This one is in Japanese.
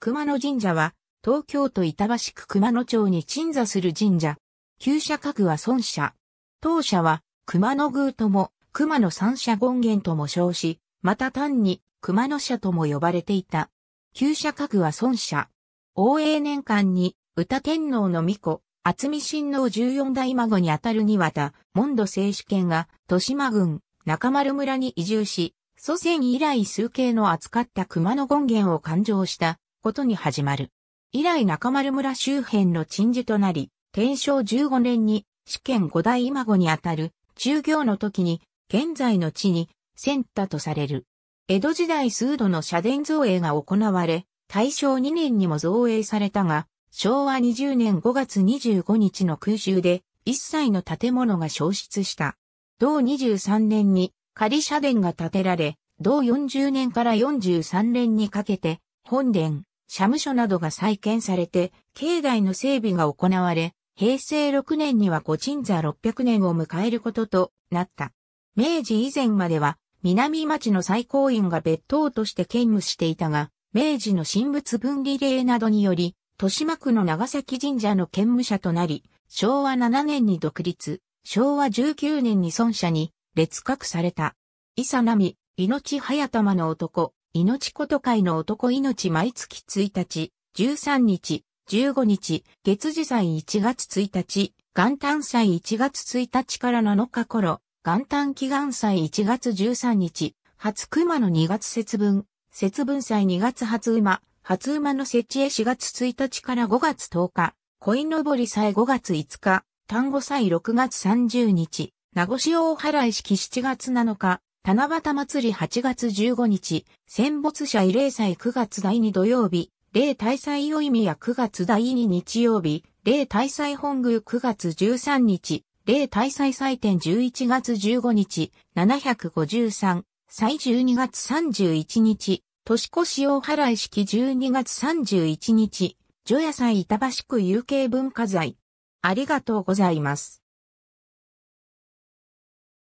熊野神社は、東京都板橋区熊野町に鎮座する神社。旧社格は孫社。当社は、熊野宮とも、熊野三社権現とも称し、また単に、熊野社とも呼ばれていた。旧社格は孫社。応永年間に、歌天皇の御子、厚見親王十四代孫にあたるにわた、門戸正主権が、豊島郡、中丸村に移住し、祖先以来数形の扱った熊野権現を勘定したことに始まる。以来中丸村周辺の鎮守となり、天正15年に試験五大今後にあたる中行の時に現在の地に遷太とされる。江戸時代数度の社殿造営が行われ、大正2年にも造営されたが、昭和20年5月25日の空襲で一切の建物が消失した。同23年に仮社殿が建てられ、同40年から43年にかけて本殿、社務所などが再建されて、境内の整備が行われ、平成6年には五鎮座600年を迎えることとなった。明治以前までは、南町の最高院が別当として兼務していたが、明治の神仏分離令などにより、豊島区の長崎神社の兼務者となり、昭和7年に独立、昭和19年に孫社に列格された。伊佐波、命早玉の男、命こと会の男命毎月1日、13日、15日、月次祭1月1日、元旦祭1月1日から7日頃、元旦祈願祭1月13日、初熊の2月節分、節分祭2月初馬、初馬の設置へ4月1日から5月10日、鯉のぼり祭5月5日、単語祭6月30日、名護市大払い式7月7日、七夕祭り8月15日、戦没者慰霊祭9月第2土曜日、例大祭宵宮9月第2日曜日、例大祭本宮9月13日、例大祭祭典11月15日、753、祭12月31日、年越し大払い式12月31日、除夜祭板橋区有形文化財。ありがとうございます。